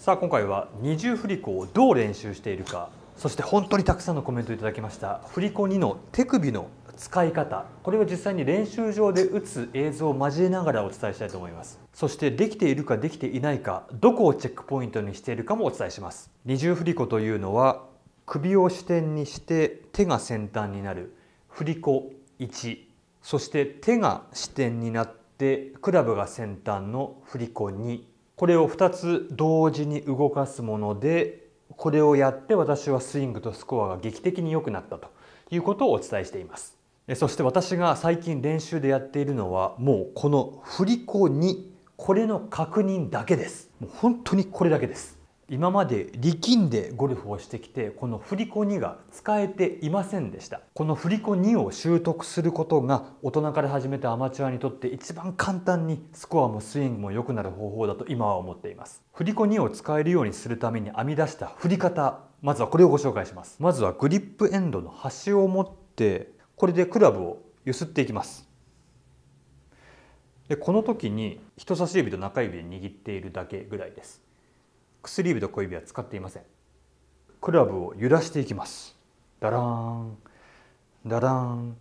さあ今回は二重振り子をどう練習しているかそして本当にたくさんのコメントいただきました振り子2の手首の使い方これは実際に練習場で打つ映像を交えながらお伝えしたいと思いますそしてできているかできていないかどこをチェックポイントにしているかもお伝えします二重振り子というのは首を支点にして手が先端になる振り子1そして手が支点になってクラブが先端の振り子2これを2つ同時に動かすものでこれをやって私はスイングとスコアが劇的に良くなったということをお伝えしていますそして私が最近練習でやっているのはもうこの振り子にこれの確認だけですもう本当にこれだけです今まで力んでゴルフをしてきてこの振り子2が使えていませんでしたこの振り子2を習得することが大人から始めたアマチュアにとって一番簡単にスコアもスイングも良くなる方法だと今は思っています振り子2を使えるようにするために編み出した振り方まずはこれをご紹介しますまずはグリップエンドの端を持ってこれでクラブを揺すっていきますでこの時に人差し指と中指で握っているだけぐらいです薬指と小指は使っていませんクラブを揺らしていきますダラーンダラーン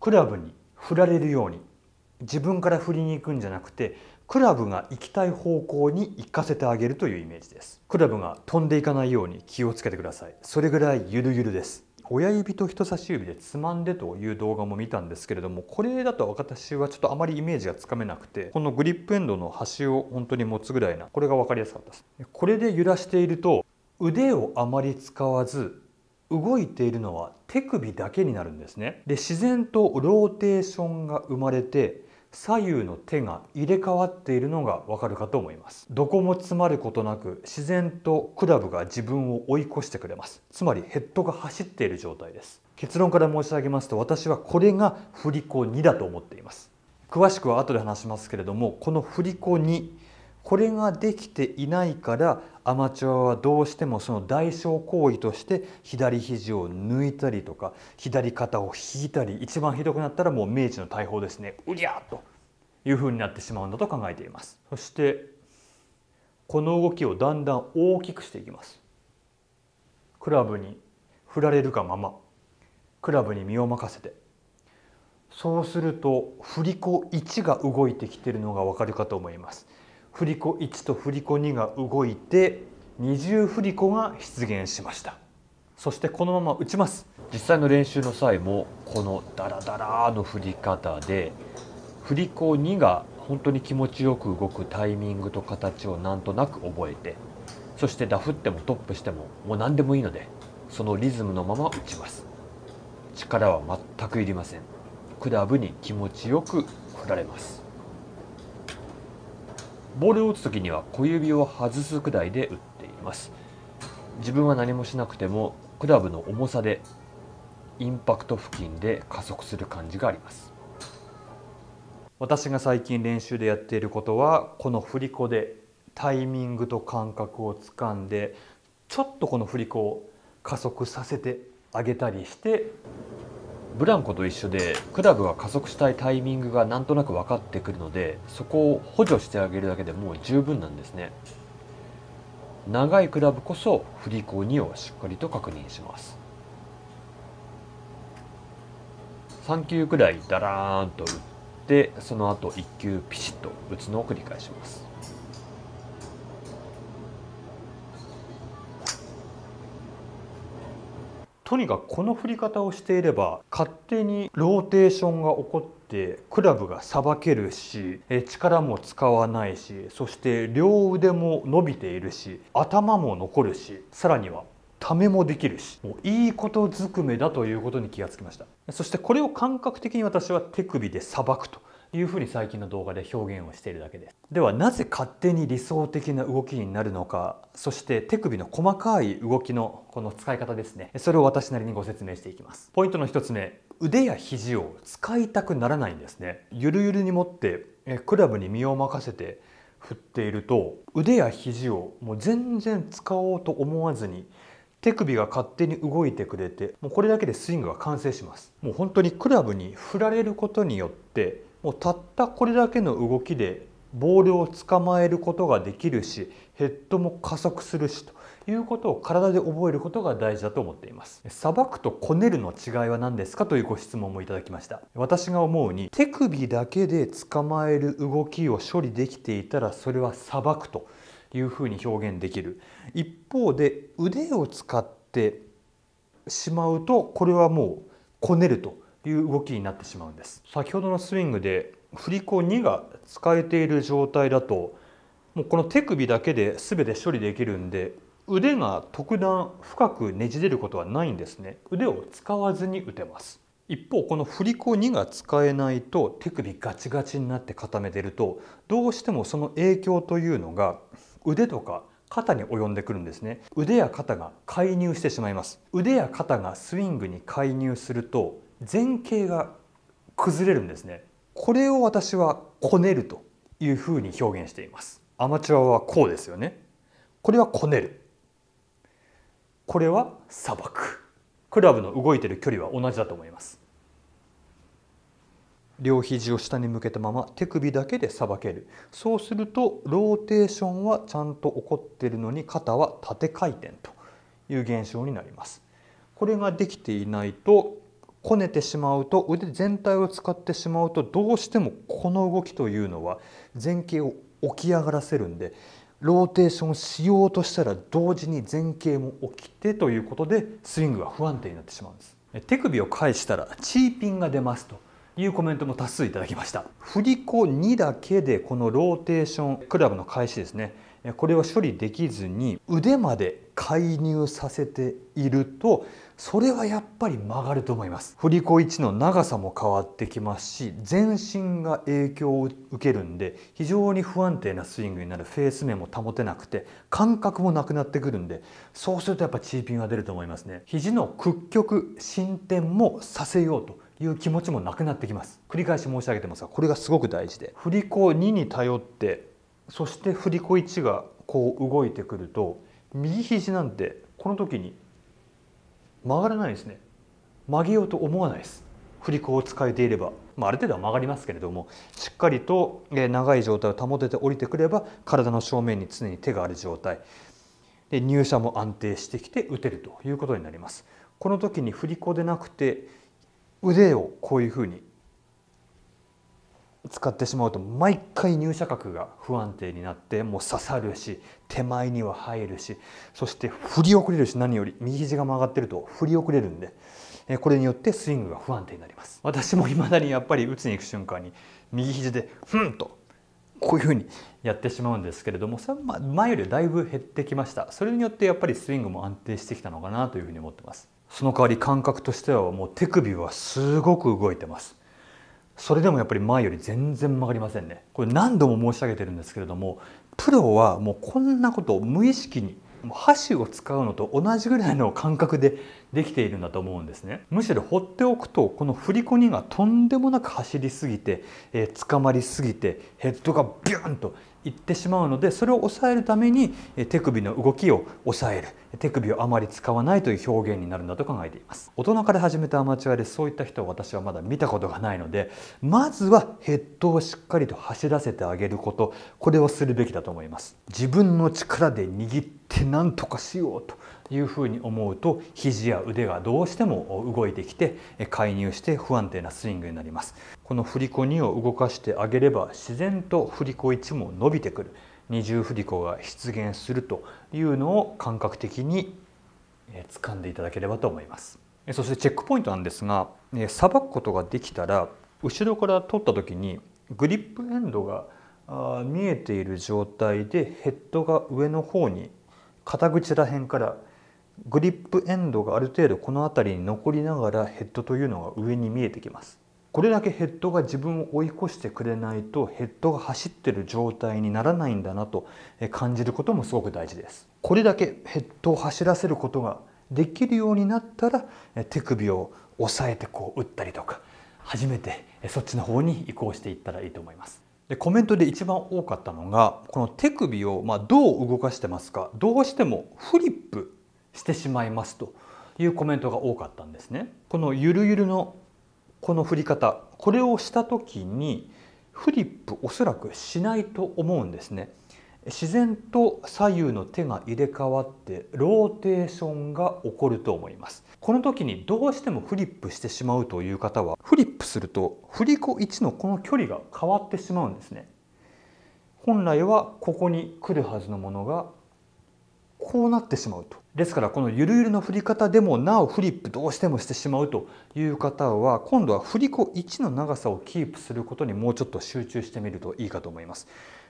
クラブに振られるように自分から振りに行くんじゃなくてクラブが行きたい方向に行かせてあげるというイメージですクラブが飛んでいかないように気をつけてくださいそれぐらいゆるゆるです親指と人差し指でつまんでという動画も見たんですけれどもこれだと私はちょっとあまりイメージがつかめなくてこのグリップエンドの端を本当に持つぐらいなこれが分かりやすかったですこれで揺らしていると腕をあまり使わず動いているのは手首だけになるんですねで自然とローテーションが生まれて左右の手が入れ替わっているのがわかるかと思いますどこも詰まることなく自然とクラブが自分を追い越してくれますつまりヘッドが走っている状態です結論から申し上げますと私はこれが振り子2だと思っています詳しくは後で話しますけれどもこの振り子2これができていないからアマチュアはどうしてもその代償行為として左肘を抜いたりとか左肩を引いたり一番ひどくなったらもう明治の大砲ですねうりゃーというふうになってしまうんだと考えていますそしてこの動きをだんだん大きくしていきますクラブに振られるがままクラブに身を任せてそうすると振り子1が動いてきてるのがわかるかと思います振り子1と振り子2が動いて二重振り子が出現しましたそしてこのまま打ちます実際の練習の際もこのダラダラの振り方で振り子2が本当に気持ちよく動くタイミングと形をなんとなく覚えてそしてダフってもトップしてももう何でもいいのでそのリズムのまま打ちます力は全くいりませんクラブに気持ちよく振られますボールを打つ時には小指を外すくらいで打っています自分は何もしなくてもクラブの重さでインパクト付近で加速する感じがあります私が最近練習でやっていることはこの振り子でタイミングと感覚をつかんでちょっとこの振り子を加速させてあげたりしてブランコと一緒でクラブが加速したいタイミングがなんとなく分かってくるのでそこを補助してあげるだけでもう十分なんですね長いクラブこそ振り子2をしっかりと確認します3球くらいダラーンと打ってでその後1球ピシッと打つのを繰り返しますとにかくこの振り方をしていれば勝手にローテーションが起こってクラブがさばけるし力も使わないしそして両腕も伸びているし頭も残るしさらにはためもできるしもういいことずくめだということに気がつきましたそしてこれを感覚的に私は手首でさばくというふうに最近の動画で表現をしているだけですではなぜ勝手に理想的な動きになるのかそして手首の細かい動きのこの使い方ですねそれを私なりにご説明していきますポイントの1つ目腕や肘を使いたくならないんですねゆるゆるに持ってクラブに身を任せて振っていると腕や肘をもう全然使おうと思わずに手首が勝手に動いてくれてもうこれだけでスイングが完成しますもう本当にクラブに振られることによってもうたったこれだけの動きでボールを捕まえることができるしヘッドも加速するしということを体で覚えることが大事だと思っていますさばくとこねるの違いは何ですかというご質問もいただきました私が思うに手首だけで捕まえる動きを処理できていたらそれはさばくというふうに表現できる一方で腕を使ってしまうとこれはもうこねるという動きになってしまうんです先ほどのスイングで振り子2が使えている状態だともうこの手首だけで全て処理できるんで腕が特段深くねじれることはないんですね腕を使わずに打てます一方この振り子2が使えないと手首ガチガチになって固めてるとどうしてもその影響というのが腕とか肩に及んでくるんですね腕や肩が介入してしまいます腕や肩がスイングに介入すると前傾が崩れるんですねこれを私はこねるというふうに表現していますアマチュアはこうですよねこれはこねるこれは砂漠クラブの動いてる距離は同じだと思います両肘を下に向けたまま手首だけでさばけるそうするとローテーションはちゃんと起こってるのに肩は縦回転という現象になりますこれができていないとこねてしまうと腕全体を使ってしまうとどうしてもこの動きというのは前傾を起き上がらせるんでローテーションしようとしたら同時に前傾も起きてということでスイングが不安定になってしまうんです手首を返したらチーピンが出ますというコメントも多数いただきました振り子2だけでこのローテーションクラブの開始ですねこれを処理できずに腕まで介入させているとそれはやっぱり曲がると思います振り子1の長さも変わってきますし全身が影響を受けるんで非常に不安定なスイングになるフェース面も保てなくて感覚もなくなってくるんでそうするとやっぱチーピンは出ると思いますね肘の屈曲進展もさせようという気持ちもなくなってきます繰り返し申し上げてますがこれがすごく大事で振り子2に頼ってそして振り子1がこう動いてくると右肘なんてこの時に曲がらないですね曲げようと思わないです振り子を使えていれば、まあ、ある程度は曲がりますけれどもしっかりと長い状態を保てて降りてくれば体の正面に常に手がある状態で入射も安定してきて打てるということになります。この時に振り子でなくて腕をこういうふうに使ってしまうと毎回入射角が不安定になってもう刺さるし手前には入るしそして振り遅れるし何より右肘が曲がってると振り遅れるんでこれによってスイングが不安定になります私もいまだにやっぱり打ちに行く瞬間に右肘でふんとこういうふうにやってしまうんですけれどもそれは前よりだいぶ減ってきましたそれによってやっぱりスイングも安定してきたのかなというふうに思ってますその代わり感覚としてはもう手首はすごく動いてますそれでもやっぱり前より全然曲がりませんねこれ何度も申し上げてるんですけれどもプロはもうこんなことを無意識に箸を使うのと同じぐらいの感覚でできているんだと思うんですねむしろ放っておくとこの振り子にがとんでもなく走りすぎて、えー、捕まりすぎてヘッドがビューンといってしまうのでそれを抑えるために手首の動きを抑える手首をあまり使わないという表現になるんだと考えています大人から始めたアマチュアでそういった人を私はまだ見たことがないのでまずはヘッドをしっかりと走らせてあげることこれをするべきだと思います自分の力で握って何とかしようというふうに思うと肘や腕がどうしても動いてきて介入して不安定なスイングになりますこの振り子2を動かしてあげれば自然と振り子1も伸びてくる二重振り子が出現するというのを感覚的に掴んでいただければと思いますそしてチェックポイントなんですがさばくことができたら後ろから取った時にグリップエンドが見えている状態でヘッドが上の方に肩口ら辺からグリップエンドがある程度この辺りに残りながらヘッドというのが上に見えてきますこれだけヘッドが自分を追い越してくれないとヘッドが走ってる状態にならないんだなと感じることもすごく大事ですこれだけヘッドを走らせることができるようになったら手首を押さえてこう打ったりとか初めてそっちの方に移行していったらいいと思いますでコメントで一番多かったのがこの手首をまどう動かしてますかどうしてもフリップしてしまいますというコメントが多かったんですねこのゆるゆるのこの振り方これをした時にフリップおそらくしないと思うんですね自然と左右の手が入れ替わってローテーションが起こると思いますこの時にどうしてもフリップしてしまうという方はフリップすると振り子1のこの距離が変わってしまうんですね本来はここに来るはずのものがこうなってしまうと。ですからこのゆるゆるの振り方でもなおフリップどうしてもしてしまうという方は今度は振り子1の長さをキープすることにもうちょっと集中してみるといいかと思います。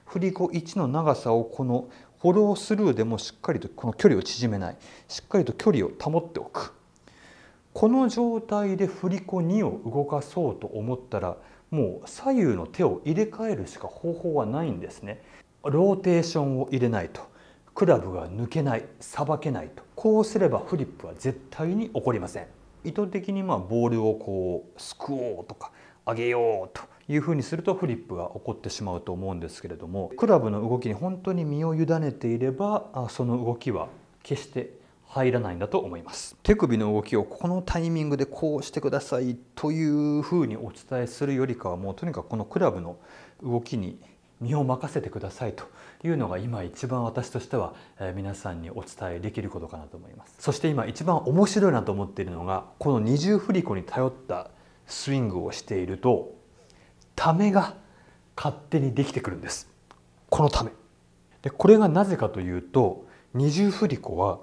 振り子1の長さをこのフォロースルーでもしっかりとこの距離を縮めないしっかりと距離を保っておくこの状態で振り子2を動かそうと思ったらもう左右の手を入れ替えるしか方法はないんですね。ローテーションを入れないとクラブが抜けないさばけないとこうすればフリップは絶対に起こりません意図的にまあボールをこうすくおうとか上げようというふうにするとフリップが起こってしまうと思うんですけれどもクラブの動きに本当に身を委ねていればその動きは決して入らないんだと思います手首の動きをこのタイミングでこうしてくださいというふうにお伝えするよりかはもうとにかくこのクラブの動きに身を任せてくださいというのが今一番私としては皆さんにお伝えできることかなと思いますそして今一番面白いなと思っているのがこの二重振り子に頼ったスイングをしているとためが勝手にできてくるんですこのためでこれがなぜかというと二重振り子は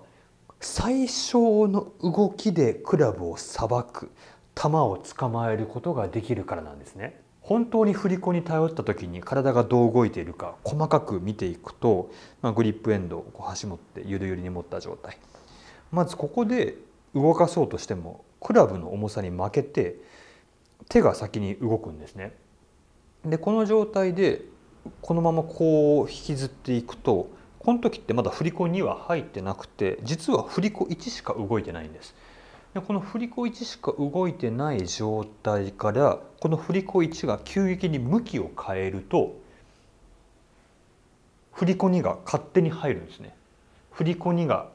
最小の動きでクラブをさばく球を捕まえることができるからなんですね本当に振り子に頼った時に体がどう動いているか細かく見ていくと、まあ、グリップエンドをこう端持ってゆるゆるに持った状態まずここで動かそうとしてもクラブの重さに負けて手が先に動くんですね。でこの状態でこのままこう引きずっていくとこの時ってまだ振り子には入ってなくて実は振り子1しか動いてないんです。でこの振り子1しか動いてない状態からこの振り子1が急激に向きを変えると振り子2が勝手に入るんですね。振り子2が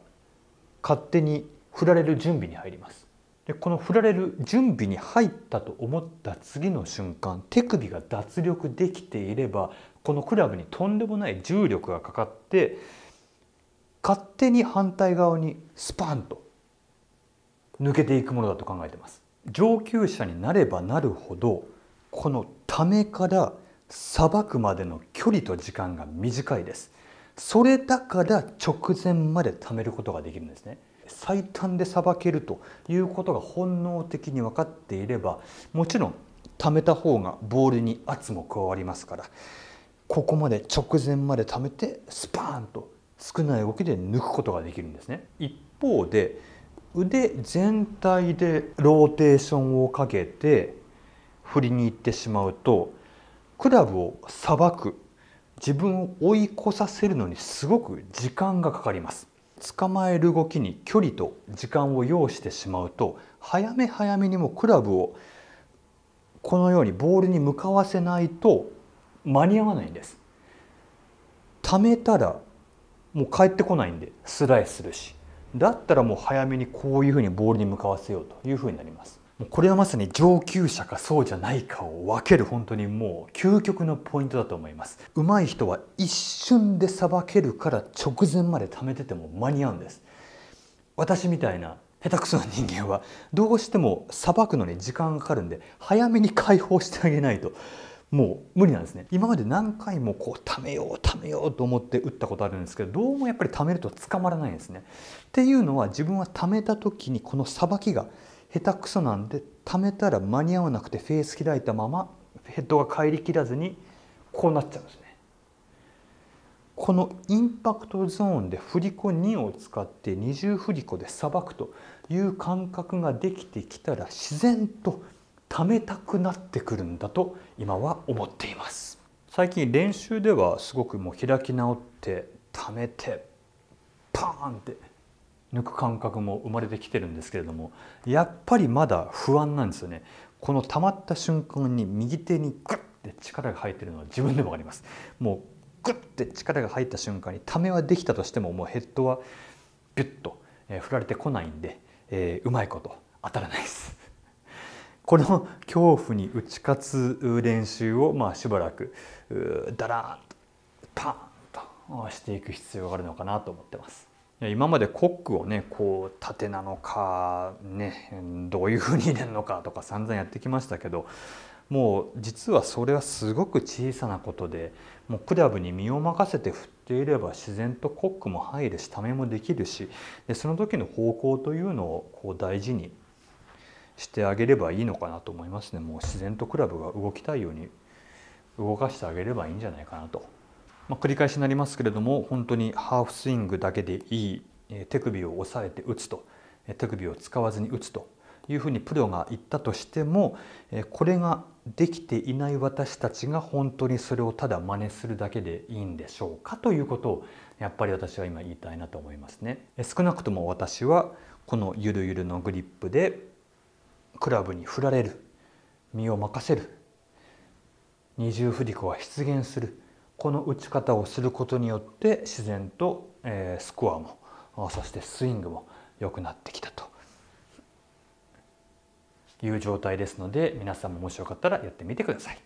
勝手に振られる準備に入ります。でこの振られる準備に入ったと思った次の瞬間手首が脱力できていればこのクラブにとんでもない重力がかかって勝手に反対側にスパンと抜けていくものだと考えてます上級者になればなるほどこのためから裁くまでの距離と時間が短いですそれだから直前まで貯めることができるんですね最短で裁けるということが本能的に分かっていればもちろん貯めた方がボールに圧も加わりますからここまで直前まで貯めてスパーンと少ない動きで抜くことができるんですね一方で腕全体でローテーションをかけて振りに行ってしまうとクラブをさばく自分を追い越させるのにすごく時間がかかります捕まえる動きに距離と時間を要してしまうと早め早めにもクラブをこのようにボールに向かわせないと間に合わないんです溜めたらもう帰ってこないんでスライスするしだったらもう早めにこういうふうにボールに向かわせようというふうになりますこれはまさに上級者かそうじゃないかを分ける本当にもう究極のポイントだと思います上手い人は一瞬でさばけるから直前まで貯めてても間に合うんです私みたいな下手くそな人間はどうしてもさばくのに時間がかかるんで早めに解放してあげないともう無理なんですね今まで何回もこう貯めよう貯めようと思って打ったことあるんですけどどうもやっぱり貯めると捕まらないんですねっていうのは自分は貯めた時にこのさばきが下手くそなんで貯めたら間に合わなくてフェース開いたままヘッドが返りきらずにこうなっちゃうんですねこのインパクトゾーンで振り子2を使って二重振り子でさばくという感覚ができてきたら自然と貯めたくなってくるんだと今は思っています最近練習ではすごくもう開き直って貯めてパーンって抜く感覚も生まれてきてるんですけれどもやっぱりまだ不安なんですよねこの溜まった瞬間に右手にグッて力が入ってるのは自分でも分かりますもうグッて力が入った瞬間にためはできたとしてももうヘッドはビュッと振られてこないんで、えー、うまいこと当たらないですこの恐怖に打ち勝つ練習をまあしばらくだらーンとパーンとしていく必要があるのかなと思ってます。今までコックをねこう縦なのかねどういう風に入れるのかとか散々やってきましたけどもう実はそれはすごく小さなことでもうクラブに身を任せて振っていれば自然とコックも入るしためもできるしでその時の方向というのをこう大事にしてあげればいいのかなと思いますねもう自然とクラブが動きたいように動かしてあげればいいんじゃないかなと、まあ、繰り返しになりますけれども本当にハーフスイングだけでいい手首を押さえて打つと手首を使わずに打つというふうにプロが言ったとしてもこれができていない私たちが本当にそれをただ真似するだけでいいんでしょうかということをやっぱり私は今言いたいなと思いますね。少なくとも私はこのゆるゆるのグリップでクラブに振られる身を任せる二重振り子は出現するこの打ち方をすることによって自然と、えスコアもそしてスイングも良くなってきたという状態ですので皆さんももしよかったらやってみてください。